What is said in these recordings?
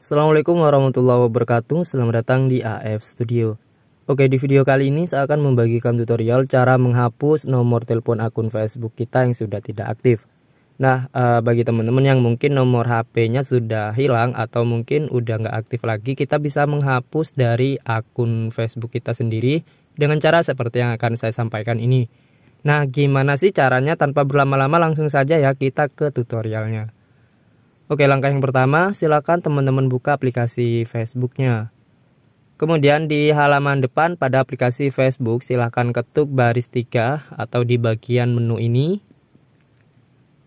Assalamualaikum warahmatullahi wabarakatuh, selamat datang di AF Studio Oke, di video kali ini saya akan membagikan tutorial cara menghapus nomor telepon akun Facebook kita yang sudah tidak aktif Nah, eh, bagi teman-teman yang mungkin nomor HP-nya sudah hilang atau mungkin udah nggak aktif lagi Kita bisa menghapus dari akun Facebook kita sendiri dengan cara seperti yang akan saya sampaikan ini Nah, gimana sih caranya tanpa berlama-lama langsung saja ya kita ke tutorialnya Oke, langkah yang pertama, silakan teman-teman buka aplikasi Facebooknya. Kemudian di halaman depan pada aplikasi Facebook, silakan ketuk baris 3 atau di bagian menu ini.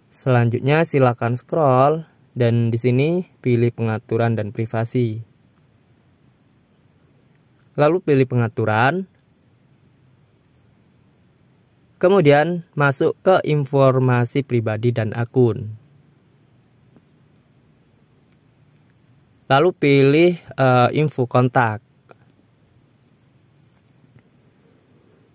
Selanjutnya silakan scroll dan di sini pilih pengaturan dan privasi. Lalu pilih pengaturan. Kemudian masuk ke informasi pribadi dan akun. Lalu pilih uh, info kontak.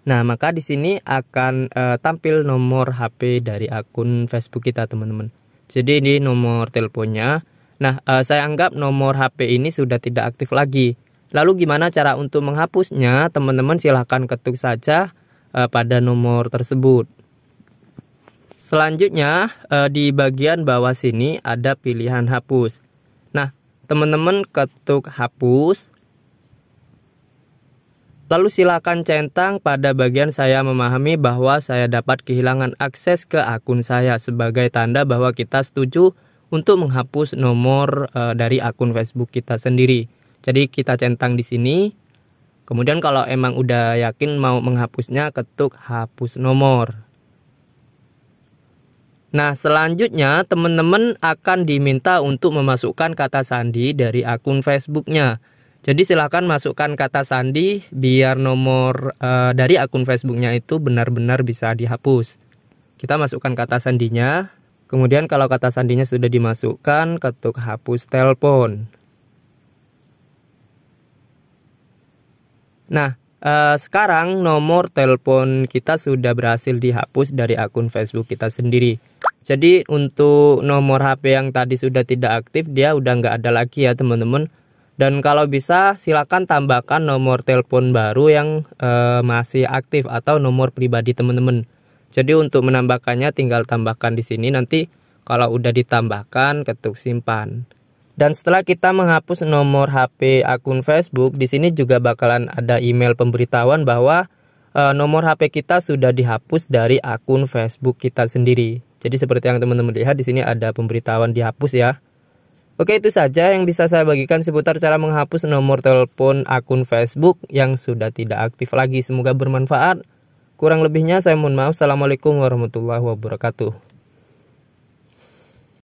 Nah, maka di sini akan uh, tampil nomor HP dari akun Facebook kita, teman-teman. Jadi ini nomor teleponnya. Nah, uh, saya anggap nomor HP ini sudah tidak aktif lagi. Lalu gimana cara untuk menghapusnya? Teman-teman silahkan ketuk saja uh, pada nomor tersebut. Selanjutnya, di bagian bawah sini ada pilihan hapus. Nah, Teman-teman ketuk hapus. Lalu silakan centang pada bagian saya memahami bahwa saya dapat kehilangan akses ke akun saya sebagai tanda bahwa kita setuju untuk menghapus nomor e, dari akun Facebook kita sendiri. Jadi kita centang di sini. Kemudian kalau emang udah yakin mau menghapusnya ketuk hapus nomor. Nah, selanjutnya teman-teman akan diminta untuk memasukkan kata sandi dari akun Facebooknya. Jadi silahkan masukkan kata sandi biar nomor e, dari akun Facebooknya itu benar-benar bisa dihapus. Kita masukkan kata sandinya. Kemudian kalau kata sandinya sudah dimasukkan, ketuk hapus telepon. Nah, e, sekarang nomor telepon kita sudah berhasil dihapus dari akun Facebook kita sendiri. Jadi untuk nomor HP yang tadi sudah tidak aktif dia udah nggak ada lagi ya teman-teman. Dan kalau bisa silakan tambahkan nomor telepon baru yang e, masih aktif atau nomor pribadi teman-teman. Jadi untuk menambahkannya tinggal tambahkan di sini nanti kalau udah ditambahkan ketuk simpan. Dan setelah kita menghapus nomor HP akun Facebook, di sini juga bakalan ada email pemberitahuan bahwa e, nomor HP kita sudah dihapus dari akun Facebook kita sendiri. Jadi seperti yang teman-teman lihat di sini ada pemberitahuan dihapus ya. Oke itu saja yang bisa saya bagikan seputar cara menghapus nomor telepon akun Facebook yang sudah tidak aktif lagi. Semoga bermanfaat. Kurang lebihnya saya mohon maaf. Assalamualaikum warahmatullahi wabarakatuh.